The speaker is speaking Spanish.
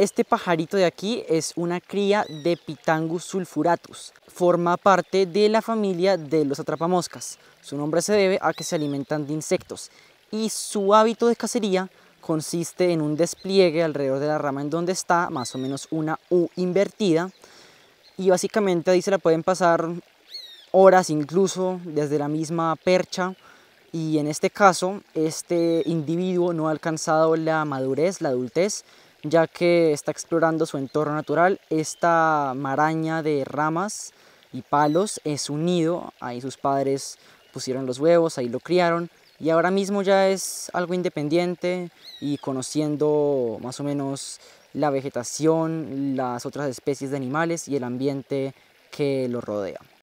Este pajarito de aquí es una cría de Pitangus sulfuratus. Forma parte de la familia de los atrapamoscas. Su nombre se debe a que se alimentan de insectos y su hábito de cacería consiste en un despliegue alrededor de la rama en donde está, más o menos una U invertida. Y básicamente ahí se la pueden pasar horas incluso desde la misma percha. Y en este caso, este individuo no ha alcanzado la madurez, la adultez, ya que está explorando su entorno natural. Esta maraña de ramas y palos es un nido, ahí sus padres pusieron los huevos, ahí lo criaron y ahora mismo ya es algo independiente y conociendo más o menos la vegetación, las otras especies de animales y el ambiente que lo rodea.